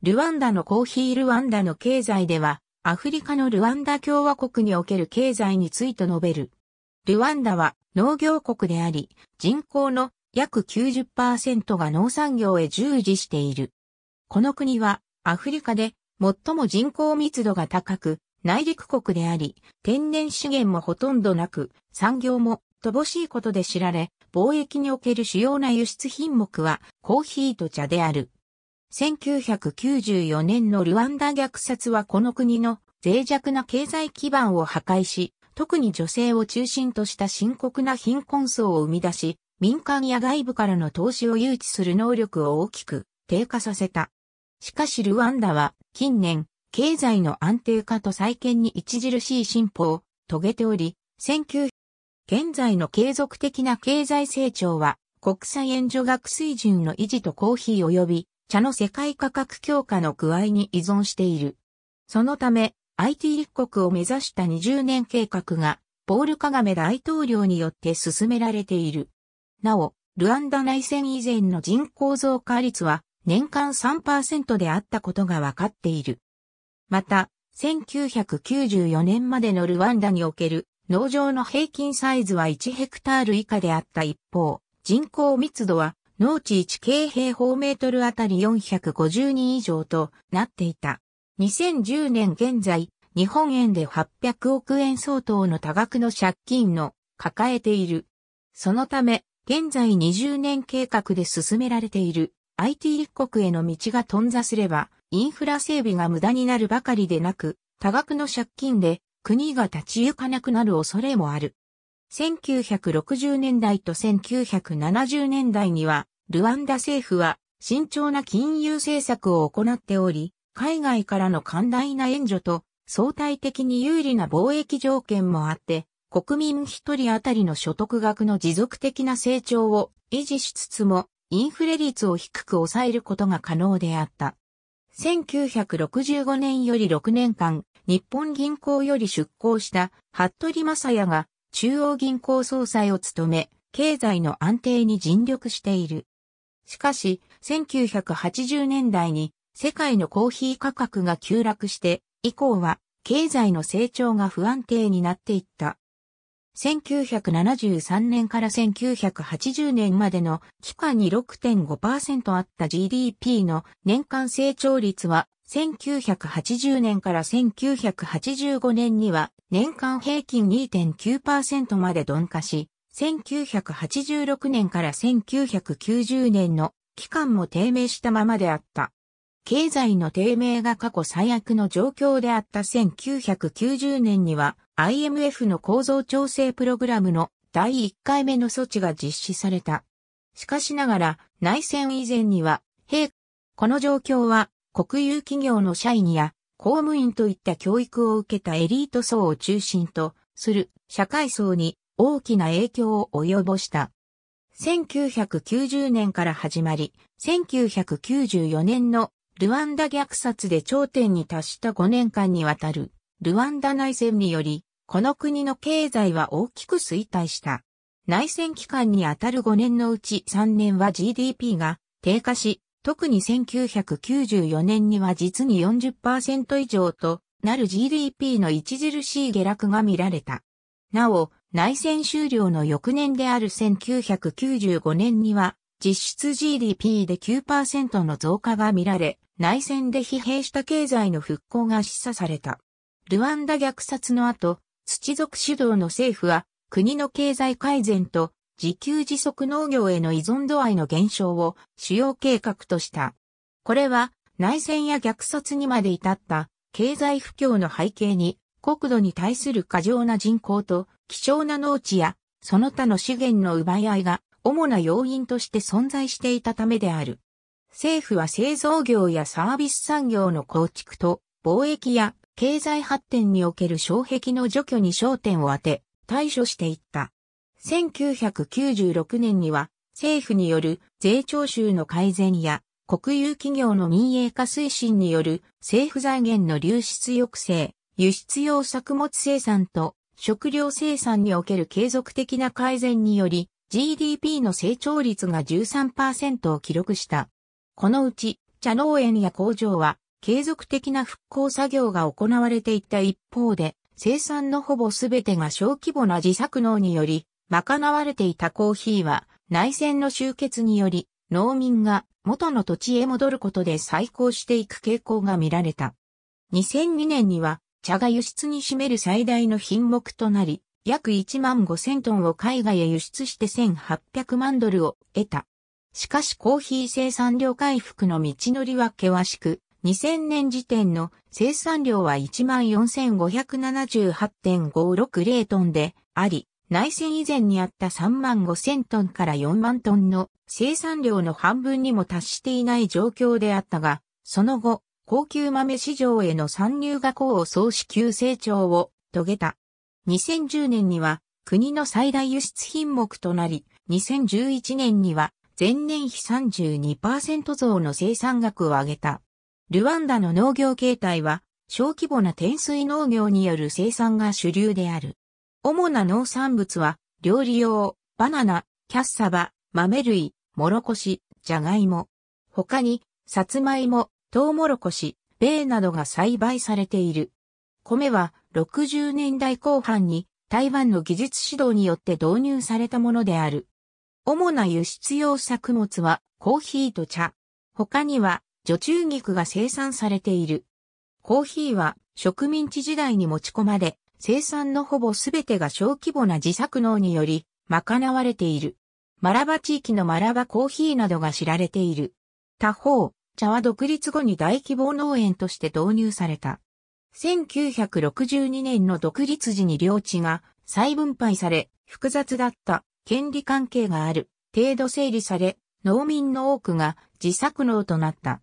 ルワンダのコーヒールワンダの経済では、アフリカのルワンダ共和国における経済について述べる。ルワンダは農業国であり、人口の約90%が農産業へ従事している。この国はアフリカで最も人口密度が高く、内陸国であり、天然資源もほとんどなく、産業も乏しいことで知られ、貿易における主要な輸出品目はコーヒーと茶である。1994年のルワンダ虐殺はこの国の脆弱な経済基盤を破壊し、特に女性を中心とした深刻な貧困層を生み出し、民間や外部からの投資を誘致する能力を大きく低下させた。しかしルワンダは近年、経済の安定化と再建に著しい進歩を遂げており、19現在の継続的な経済成長は国際援助額水準の維持とコーヒー及び茶の世界価格強化の具合に依存している。そのため、IT 立国を目指した20年計画が、ポール・カガメ大統領によって進められている。なお、ルアンダ内戦以前の人口増加率は年間3%であったことがわかっている。また、1994年までのルワンダにおける農場の平均サイズは1ヘクタール以下であった一方、人口密度は農地1京平方メートルあたり450人以上となっていた。2010年現在、日本円で800億円相当の多額の借金の抱えている。そのため、現在20年計画で進められている IT 立国への道が頓挫すれば、インフラ整備が無駄になるばかりでなく、多額の借金で国が立ち行かなくなる恐れもある。1960年代と1970年代には、ルワンダ政府は慎重な金融政策を行っており、海外からの寛大な援助と相対的に有利な貿易条件もあって、国民一人当たりの所得額の持続的な成長を維持しつつも、インフレ率を低く抑えることが可能であった。1965年より6年間、日本銀行より出向した服部正也が中央銀行総裁を務め、経済の安定に尽力している。しかし、1980年代に世界のコーヒー価格が急落して、以降は経済の成長が不安定になっていった。1973年から1980年までの期間に6.5%あった GDP の年間成長率は1980年から1985年には年間平均2.9%まで鈍化し、1986年から1990年の期間も低迷したままであった。経済の低迷が過去最悪の状況であった1990年には IMF の構造調整プログラムの第1回目の措置が実施された。しかしながら内戦以前には、この状況は国有企業の社員や公務員といった教育を受けたエリート層を中心とする社会層に大きな影響を及ぼした。1990年から始まり、1994年のルワンダ虐殺で頂点に達した5年間にわたるルワンダ内戦により、この国の経済は大きく衰退した。内戦期間にあたる5年のうち3年は GDP が低下し、特に1994年には実に40%以上となる GDP の著しい下落が見られた。なお、内戦終了の翌年である1995年には、実質 GDP で9%の増加が見られ、内戦で疲弊した経済の復興が示唆された。ルワンダ虐殺の後、土族主導の政府は、国の経済改善と自給自足農業への依存度合いの減少を主要計画とした。これは内戦や虐殺にまで至った経済不況の背景に国土に対する過剰な人口と希少な農地やその他の資源の奪い合いが主な要因として存在していたためである。政府は製造業やサービス産業の構築と貿易や経済発展における障壁の除去に焦点を当て対処していった。1996年には政府による税徴収の改善や国有企業の民営化推進による政府財源の流出抑制、輸出用作物生産と食料生産における継続的な改善により GDP の成長率が13%を記録した。このうち茶農園や工場は継続的な復興作業が行われていった一方で生産のほぼすべてが小規模な自作農により賄われていたコーヒーは内戦の終結により農民が元の土地へ戻ることで再興していく傾向が見られた。2002年には茶が輸出に占める最大の品目となり、約1万5千トンを海外へ輸出して1800万ドルを得た。しかしコーヒー生産量回復の道のりは険しく、2000年時点の生産量は14,578.560トンであり、内戦以前にあった3万5千トンから4万トンの生産量の半分にも達していない状況であったが、その後、高級豆市場への参入が功を総支給成長を遂げた。2010年には国の最大輸出品目となり、2011年には前年比32%増の生産額を上げた。ルワンダの農業形態は小規模な天水農業による生産が主流である。主な農産物は、料理用、バナナ、キャッサバ、豆類、もろこし、じゃがいも。他に、さつまいも、トウモロコシ、米などが栽培されている。米は60年代後半に台湾の技術指導によって導入されたものである。主な輸出用作物はコーヒーと茶。他には女中菊が生産されている。コーヒーは植民地時代に持ち込まれ、生産のほぼすべてが小規模な自作農により賄われている。マラバ地域のマラバコーヒーなどが知られている。他方、茶は独立後に大規模農園として導入された。1962年の独立時に領地が再分配され、複雑だった権利関係がある程度整理され、農民の多くが自作農となった。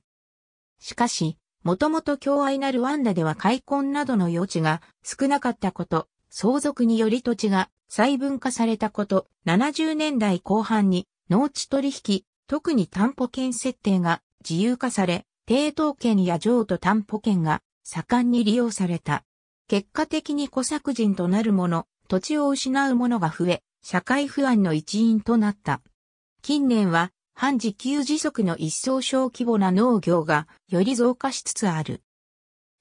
しかし、もともと共愛なるワンダでは開墾などの余地が少なかったこと、相続により土地が細分化されたこと、70年代後半に農地取引、特に担保権設定が自由化され、抵当権や譲渡担保権が盛んに利用された。結果的に小作人となる者、土地を失う者が増え、社会不安の一因となった。近年は半自給自足の一層小規模な農業がより増加しつつある。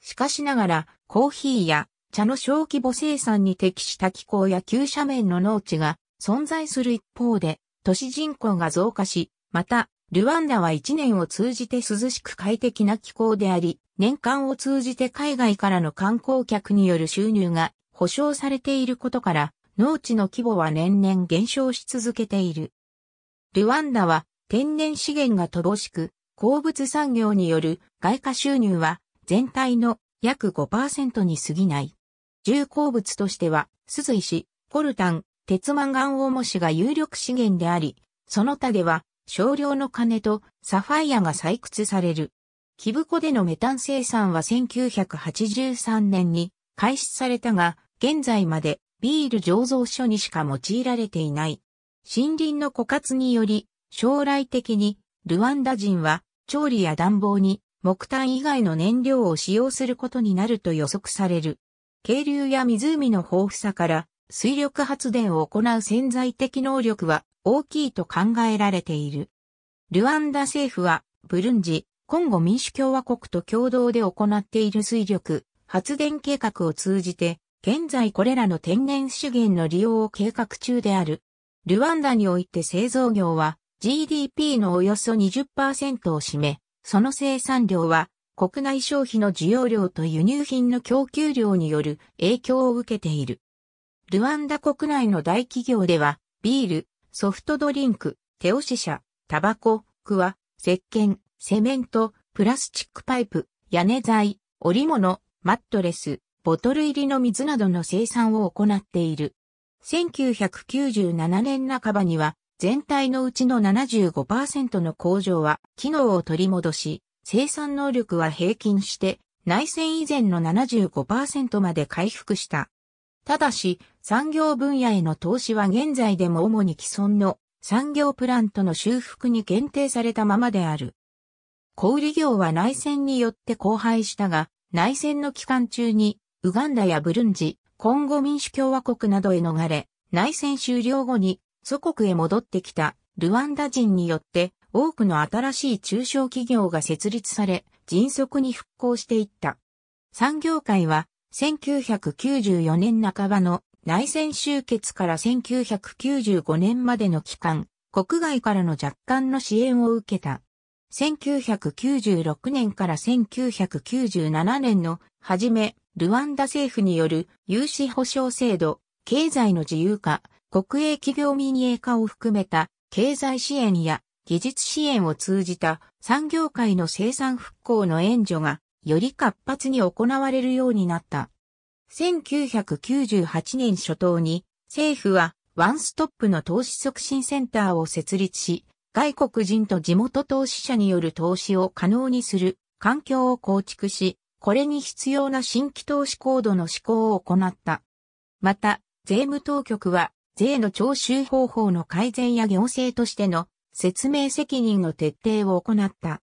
しかしながら、コーヒーや茶の小規模生産に適した気候や急斜面の農地が存在する一方で、都市人口が増加し、また、ルワンダは一年を通じて涼しく快適な気候であり、年間を通じて海外からの観光客による収入が保障されていることから、農地の規模は年々減少し続けている。ルワンダは天然資源が乏しく、鉱物産業による外貨収入は全体の約5%に過ぎない。重鉱物としては、鈴石、コルタン、鉄マンガンオモシが有力資源であり、その他では少量の金とサファイアが採掘される。キブコでのメタン生産は1983年に開始されたが、現在までビール醸造所にしか用いられていない。森林の枯渇により将来的に、ルワンダ人は、調理や暖房に、木炭以外の燃料を使用することになると予測される。渓流や湖の豊富さから、水力発電を行う潜在的能力は大きいと考えられている。ルワンダ政府は、ブルンジ、コンゴ民主共和国と共同で行っている水力、発電計画を通じて、現在これらの天然資源の利用を計画中である。ルワンダにおいて製造業は、GDP のおよそ20%を占め、その生産量は国内消費の需要量と輸入品の供給量による影響を受けている。ルワンダ国内の大企業では、ビール、ソフトドリンク、手押し車、タバコ、クワ、石鹸、セメント、プラスチックパイプ、屋根材、織物、マットレス、ボトル入りの水などの生産を行っている。1997年半ばには全体のうちの75%の工場は機能を取り戻し、生産能力は平均して内戦以前の75%まで回復した。ただし、産業分野への投資は現在でも主に既存の産業プラントの修復に限定されたままである。小売業は内戦によって荒廃したが、内戦の期間中に、ウガンダやブルンジ、コンゴ民主共和国などへ逃れ、内戦終了後に祖国へ戻ってきたルワンダ人によって多くの新しい中小企業が設立され、迅速に復興していった。産業界は1994年半ばの内戦終結から1995年までの期間、国外からの若干の支援を受けた。1996年から1997年の初め、ルワンダ政府による融資保障制度、経済の自由化、国営企業民営化を含めた経済支援や技術支援を通じた産業界の生産復興の援助がより活発に行われるようになった。1998年初頭に政府はワンストップの投資促進センターを設立し、外国人と地元投資者による投資を可能にする環境を構築し、これに必要な新規投資行動の施行を行った。また、税務当局は税の徴収方法の改善や行政としての説明責任の徹底を行った。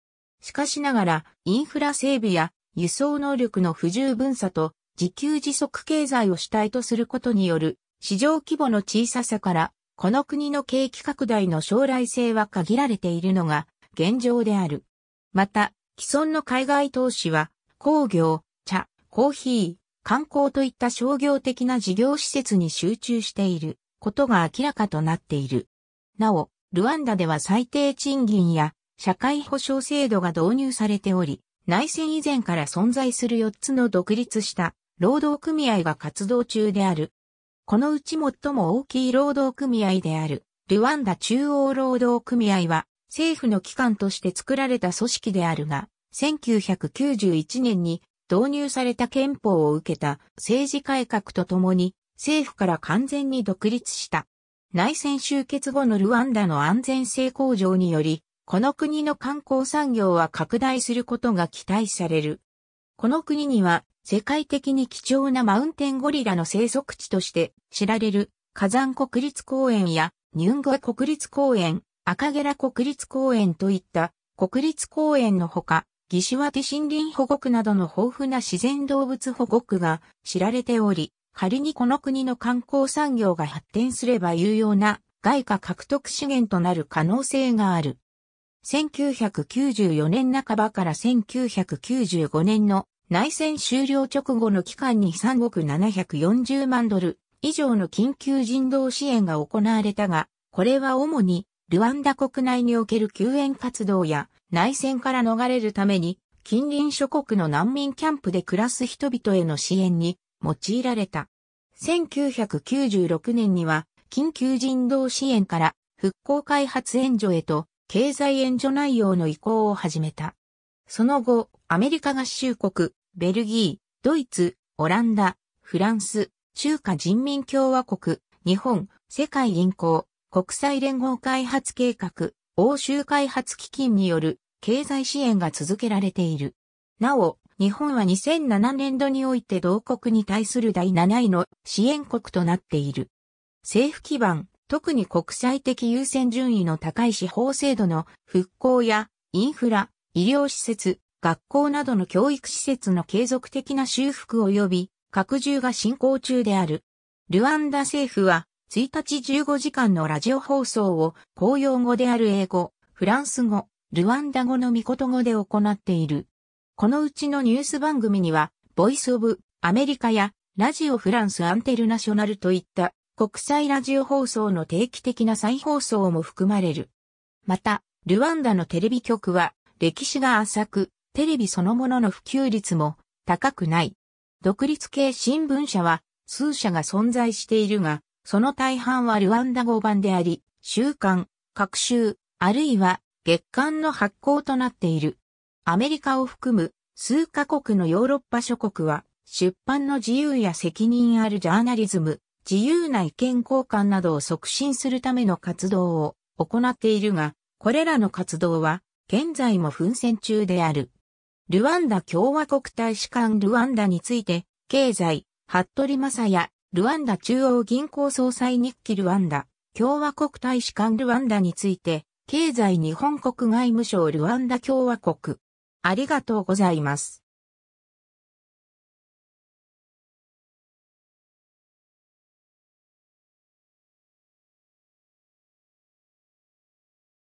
しかしながら、インフラ整備や輸送能力の不十分さと、自給自足経済を主体とすることによる市場規模の小ささから、この国の景気拡大の将来性は限られているのが現状である。また、既存の海外投資は、工業、茶、コーヒー、観光といった商業的な事業施設に集中している。ことが明らかとなっている。なお、ルワンダでは最低賃金や社会保障制度が導入されており、内戦以前から存在する4つの独立した労働組合が活動中である。このうち最も大きい労働組合である、ルワンダ中央労働組合は政府の機関として作られた組織であるが、1991年に導入された憲法を受けた政治改革とともに政府から完全に独立した。内戦終結後のルワンダの安全性向上により、この国の観光産業は拡大することが期待される。この国には世界的に貴重なマウンテンゴリラの生息地として知られる火山国立公園やニュンゴア国立公園、赤ゲラ国立公園といった国立公園のほか、ギシワテ森林保護区などの豊富な自然動物保護区が知られており、仮にこの国の観光産業が発展すれば有用な外貨獲得資源となる可能性がある。1994年半ばから1995年の内戦終了直後の期間に3億740万ドル以上の緊急人道支援が行われたが、これは主にルワンダ国内における救援活動や内戦から逃れるために近隣諸国の難民キャンプで暮らす人々への支援に用いられた。1996年には、緊急人道支援から復興開発援助へと経済援助内容の移行を始めた。その後、アメリカ合衆国、ベルギー、ドイツ、オランダ、フランス、中華人民共和国、日本、世界銀行、国際連合開発計画、欧州開発基金による経済支援が続けられている。なお、日本は2007年度において同国に対する第7位の支援国となっている。政府基盤、特に国際的優先順位の高い司法制度の復興やインフラ、医療施設、学校などの教育施設の継続的な修復及び拡充が進行中である。ルワンダ政府は1日15時間のラジオ放送を公用語である英語、フランス語、ルワンダ語のミコト語で行っている。このうちのニュース番組には、ボイスオブアメリカやラジオフランスアンテルナショナルといった国際ラジオ放送の定期的な再放送も含まれる。また、ルワンダのテレビ局は歴史が浅く、テレビそのものの普及率も高くない。独立系新聞社は数社が存在しているが、その大半はルワンダ語版であり、週刊、各週、あるいは月刊の発行となっている。アメリカを含む数カ国のヨーロッパ諸国は出版の自由や責任あるジャーナリズム、自由な意見交換などを促進するための活動を行っているが、これらの活動は現在も奮戦中である。ルワンダ共和国大使館ルワンダについて、経済、服部正也、ルワンダ中央銀行総裁日記ルワンダ、共和国大使館ルワンダについて、経済日本国外務省ルワンダ共和国、ありがとうございます。